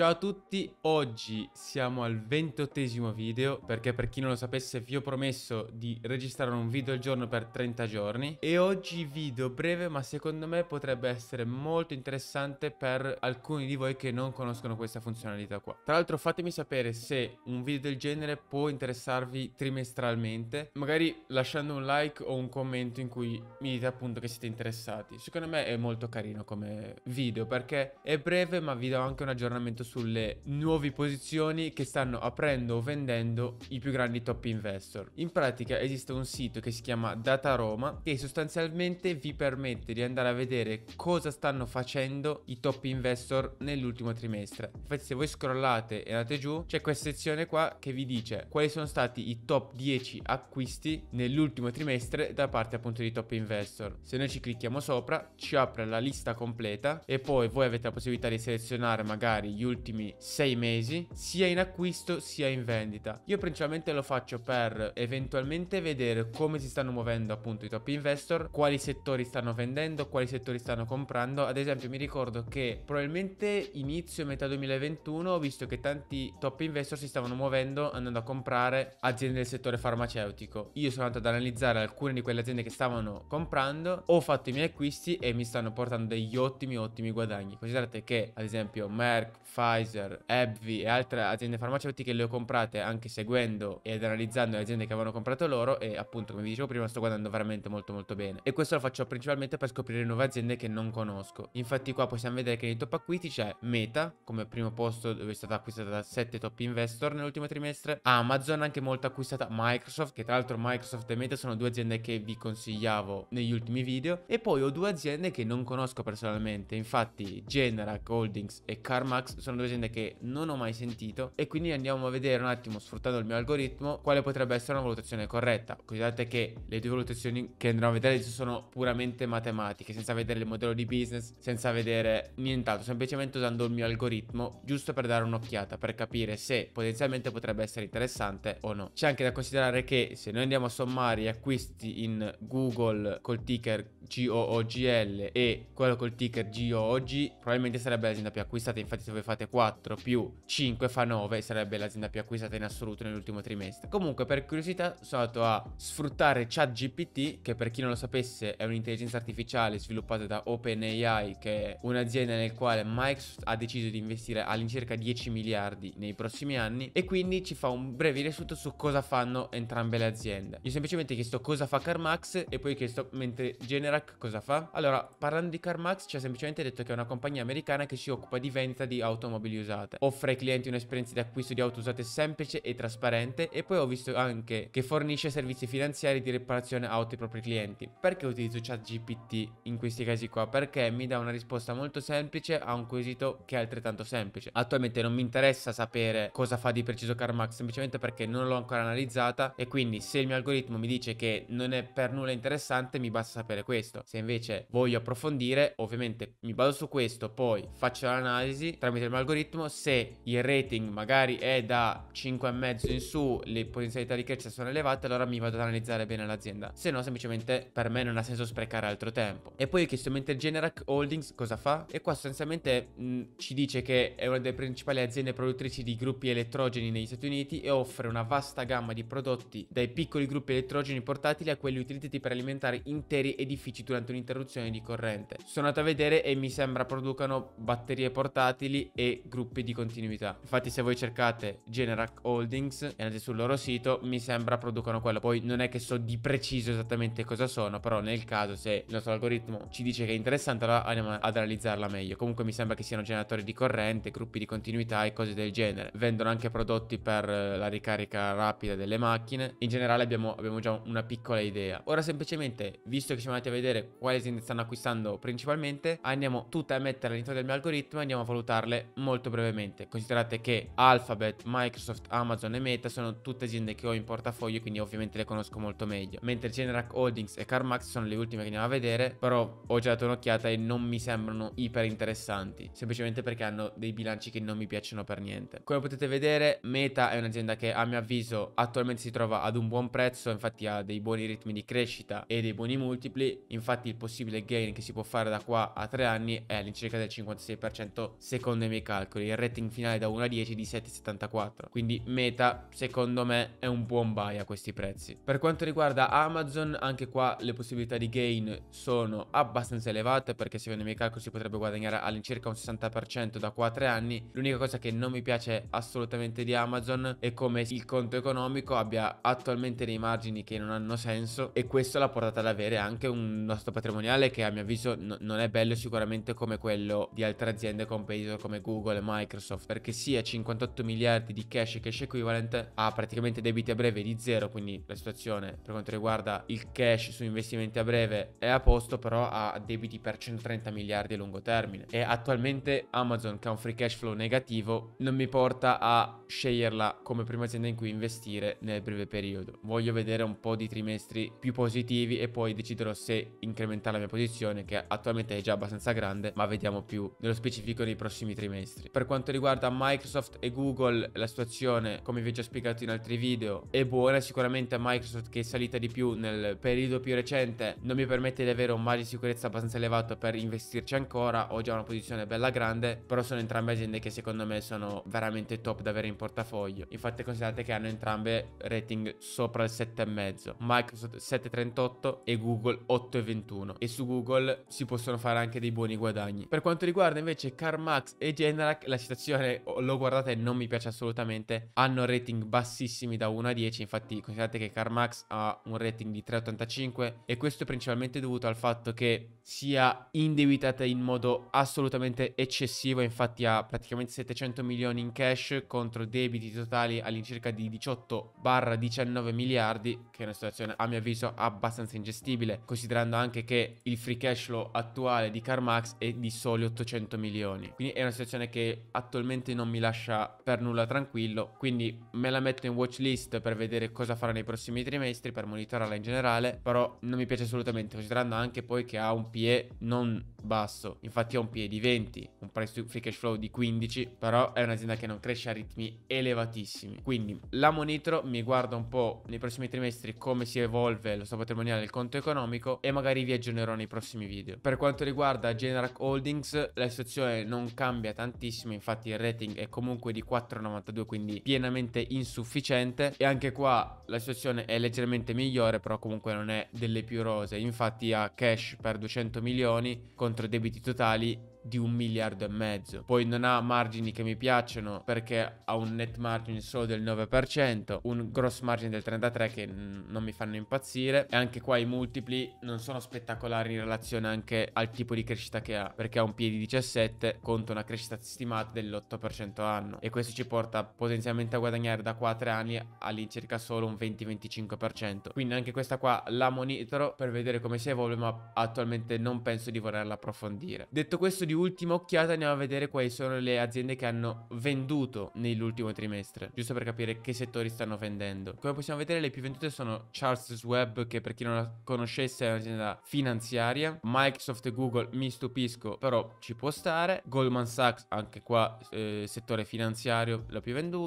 Ciao a tutti, oggi siamo al ventottesimo video perché per chi non lo sapesse vi ho promesso di registrare un video al giorno per 30 giorni e oggi video breve ma secondo me potrebbe essere molto interessante per alcuni di voi che non conoscono questa funzionalità qua. Tra l'altro fatemi sapere se un video del genere può interessarvi trimestralmente, magari lasciando un like o un commento in cui mi dite appunto che siete interessati. Secondo me è molto carino come video perché è breve ma vi do anche un aggiornamento sulle nuove posizioni che stanno aprendo o vendendo i più grandi top investor. In pratica esiste un sito che si chiama Data Roma che sostanzialmente vi permette di andare a vedere cosa stanno facendo i top investor nell'ultimo trimestre. Infatti se voi scrollate e andate giù c'è questa sezione qua che vi dice quali sono stati i top 10 acquisti nell'ultimo trimestre da parte appunto di top investor. Se noi ci clicchiamo sopra ci apre la lista completa e poi voi avete la possibilità di selezionare magari gli ultimi ultimi sei mesi, sia in acquisto sia in vendita. Io principalmente lo faccio per eventualmente vedere come si stanno muovendo appunto i top investor, quali settori stanno vendendo, quali settori stanno comprando. Ad esempio mi ricordo che probabilmente inizio metà 2021 ho visto che tanti top investor si stavano muovendo andando a comprare aziende del settore farmaceutico. Io sono andato ad analizzare alcune di quelle aziende che stavano comprando, ho fatto i miei acquisti e mi stanno portando degli ottimi ottimi guadagni. Considerate che ad esempio Merck, Pfizer, AbbVie e altre aziende farmaceutiche le ho comprate anche seguendo ed analizzando le aziende che avevano comprato loro e appunto come vi dicevo prima sto guardando veramente molto molto bene e questo lo faccio principalmente per scoprire nuove aziende che non conosco. Infatti qua possiamo vedere che nei top acquisti c'è Meta come primo posto dove è stata acquistata da 7 top investor nell'ultimo trimestre, Amazon anche molto acquistata, Microsoft che tra l'altro Microsoft e Meta sono due aziende che vi consigliavo negli ultimi video e poi ho due aziende che non conosco personalmente, infatti Generac Holdings e Carmax sono sono due aziende che non ho mai sentito e quindi andiamo a vedere un attimo sfruttando il mio algoritmo quale potrebbe essere una valutazione corretta. Considerate che le due valutazioni che andremo a vedere adesso sono puramente matematiche, senza vedere il modello di business, senza vedere nient'altro, semplicemente usando il mio algoritmo giusto per dare un'occhiata, per capire se potenzialmente potrebbe essere interessante o no. C'è anche da considerare che se noi andiamo a sommare gli acquisti in Google col ticker GOOGL e quello col ticker GOOG, probabilmente sarebbe l'azienda più acquistata, infatti se voi fate fate 4 più 5 fa 9 sarebbe l'azienda più acquistata in assoluto nell'ultimo trimestre. Comunque per curiosità sono andato a sfruttare ChatGPT che per chi non lo sapesse è un'intelligenza artificiale sviluppata da OpenAI che è un'azienda nel quale Microsoft ha deciso di investire all'incirca 10 miliardi nei prossimi anni e quindi ci fa un breve riassunto su cosa fanno entrambe le aziende. Io semplicemente ho chiesto cosa fa CarMax e poi ho chiesto mentre Generac cosa fa. Allora parlando di CarMax ci ha semplicemente detto che è una compagnia americana che si occupa di vendita di auto automobili usate. Offre ai clienti un'esperienza di acquisto di auto usate semplice e trasparente e poi ho visto anche che fornisce servizi finanziari di riparazione auto ai propri clienti. Perché utilizzo ChatGPT in questi casi qua? Perché mi dà una risposta molto semplice a un quesito che è altrettanto semplice. Attualmente non mi interessa sapere cosa fa di preciso CarMax semplicemente perché non l'ho ancora analizzata e quindi se il mio algoritmo mi dice che non è per nulla interessante mi basta sapere questo. Se invece voglio approfondire ovviamente mi baso su questo, poi faccio l'analisi tramite il algoritmo, se il rating magari è da 5,5 in su, le potenzialità di crescita sono elevate, allora mi vado ad analizzare bene l'azienda. Se no, semplicemente per me non ha senso sprecare altro tempo. E poi ho chiesto mentre Generac Holdings cosa fa? E qua sostanzialmente mh, mm, ci dice che è una delle principali aziende produttrici di gruppi elettrogeni negli Stati Uniti e offre una vasta gamma di prodotti dai piccoli gruppi elettrogeni portatili a quelli utilizzati per alimentare interi edifici durante un'interruzione di corrente. Sono andato a vedere e mi sembra producano batterie portatili e gruppi di continuità. Infatti se voi cercate Generac Holdings e andate sul loro sito, mi sembra producono quello. Poi non è che so di preciso esattamente cosa sono, però nel caso se il nostro algoritmo ci dice che è interessante, allora andiamo ad analizzarla meglio. Comunque mi sembra che siano generatori di corrente, gruppi di continuità e cose del genere. Vendono anche prodotti per eh, la ricarica rapida delle macchine. In generale abbiamo, abbiamo già una piccola idea. Ora semplicemente, visto che siamo andati a vedere quali aziende stanno acquistando principalmente, andiamo tutte a mettere all'interno del mio algoritmo e andiamo a valutarle molto brevemente. Considerate che Alphabet, Microsoft, Amazon e Meta sono tutte aziende che ho in portafoglio, quindi ovviamente le conosco molto meglio. Mentre Generac Holdings e CarMax sono le ultime che andiamo a vedere, però ho già dato un'occhiata e non mi sembrano iper interessanti, semplicemente perché hanno dei bilanci che non mi piacciono per niente. Come potete vedere, Meta è un'azienda che a mio avviso attualmente si trova ad un buon prezzo, infatti ha dei buoni ritmi di crescita e dei buoni multipli, infatti il possibile gain che si può fare da qua a tre anni è all'incirca del 56% secondo i miei calcoli, il rating finale da 1 a 10 di 7,74. Quindi Meta, secondo me, è un buon buy a questi prezzi. Per quanto riguarda Amazon, anche qua le possibilità di gain sono abbastanza elevate perché secondo i miei calcoli si potrebbe guadagnare all'incirca un 60% da qua anni. L'unica cosa che non mi piace assolutamente di Amazon è come il conto economico abbia attualmente dei margini che non hanno senso e questo l'ha portata ad avere anche un nostro patrimoniale che a mio avviso non è bello sicuramente come quello di altre aziende con paesi come Google. Google e Microsoft perché sia 58 miliardi di cash e cash equivalent ha praticamente debiti a breve di zero quindi la situazione per quanto riguarda il cash su investimenti a breve è a posto però ha debiti per 130 miliardi a lungo termine e attualmente Amazon che ha un free cash flow negativo non mi porta a sceglierla come prima azienda in cui investire nel breve periodo voglio vedere un po' di trimestri più positivi e poi deciderò se incrementare la mia posizione che attualmente è già abbastanza grande ma vediamo più nello specifico nei prossimi trimestri maestri. Per quanto riguarda Microsoft e Google, la situazione, come vi ho già spiegato in altri video, è buona. Sicuramente Microsoft, che è salita di più nel periodo più recente, non mi permette di avere un margine di sicurezza abbastanza elevato per investirci ancora. Ho già una posizione bella grande, però sono entrambe aziende che secondo me sono veramente top da avere in portafoglio. Infatti, considerate che hanno entrambe rating sopra il 7,5, Microsoft 7,38 e Google 8,21. E su Google si possono fare anche dei buoni guadagni. Per quanto riguarda invece CarMax e Jet, Ragnarok, la citazione l'ho guardata e non mi piace assolutamente, hanno rating bassissimi da 1 a 10, infatti considerate che Carmax ha un rating di 3,85 e questo è principalmente dovuto al fatto che sia indebitata in modo assolutamente eccessivo, infatti ha praticamente 700 milioni in cash contro debiti totali all'incirca di 18-19 miliardi, che è una situazione a mio avviso abbastanza ingestibile, considerando anche che il free cash flow attuale di Carmax è di soli 800 milioni, quindi è una situazione canzone che attualmente non mi lascia per nulla tranquillo, quindi me la metto in watchlist per vedere cosa farà nei prossimi trimestri, per monitorarla in generale, però non mi piace assolutamente, considerando anche poi che ha un PE non basso, infatti ha un PE di 20, un price to free cash flow di 15, però è un'azienda che non cresce a ritmi elevatissimi. Quindi la monitoro, mi guardo un po' nei prossimi trimestri come si evolve lo stato patrimoniale e il conto economico e magari vi aggiornerò nei prossimi video. Per quanto riguarda Generac Holdings, la situazione non cambia tanto tantissimo, infatti il rating è comunque di 4,92 quindi pienamente insufficiente e anche qua la situazione è leggermente migliore però comunque non è delle più rose, infatti ha cash per 200 milioni contro debiti totali di un miliardo e mezzo. Poi non ha margini che mi piacciono perché ha un net margin solo del 9%, un gross margin del 33% che non mi fanno impazzire e anche qua i multipli non sono spettacolari in relazione anche al tipo di crescita che ha perché ha un piede di 17 contro una crescita stimata dell'8% anno e questo ci porta potenzialmente a guadagnare da qua 3 anni all'incirca solo un 20-25%. Quindi anche questa qua la monitoro per vedere come si evolve ma attualmente non penso di volerla approfondire. Detto questo di ultima occhiata andiamo a vedere quali sono le aziende che hanno venduto nell'ultimo trimestre, giusto per capire che settori stanno vendendo. Come possiamo vedere le più vendute sono Charles Webb che per chi non la conoscesse è un'azienda finanziaria, Microsoft e Google mi stupisco, però ci può stare, Goldman Sachs anche qua eh, settore finanziario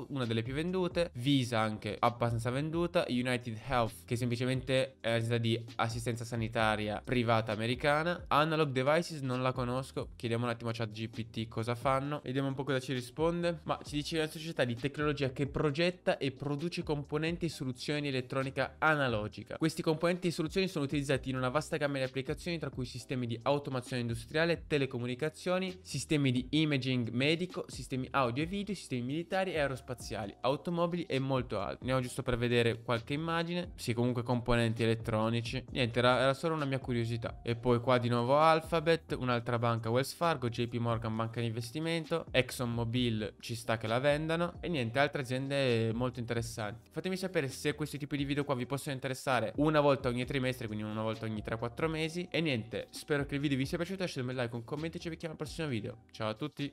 una delle più vendute, Visa anche abbastanza venduta, United Health che semplicemente è un'azienda di assistenza sanitaria privata americana, Analog Devices non la conosco, chiedo Chiediamo un attimo a ChatGPT cosa fanno. Vediamo un po' cosa ci risponde. Ma ci dice una società di tecnologia che progetta e produce componenti e soluzioni elettronica analogica. Questi componenti e soluzioni sono utilizzati in una vasta gamma di applicazioni tra cui sistemi di automazione industriale, telecomunicazioni, sistemi di imaging medico, sistemi audio e video, sistemi militari e aerospaziali, automobili e molto altro. Andiamo giusto per vedere qualche immagine. Sì, comunque componenti elettronici. Niente, era, era solo una mia curiosità. E poi qua di nuovo Alphabet, un'altra banca Wells Fargo, JP Morgan Banca di Investimento, ExxonMobil ci sta che la vendano e niente, altre aziende molto interessanti. Fatemi sapere se questi tipi di video qua vi possono interessare una volta ogni trimestre, quindi una volta ogni 3-4 mesi. E niente, spero che il video vi sia piaciuto, lasciatemi un like, un commento e ci vediamo al prossimo video. Ciao a tutti!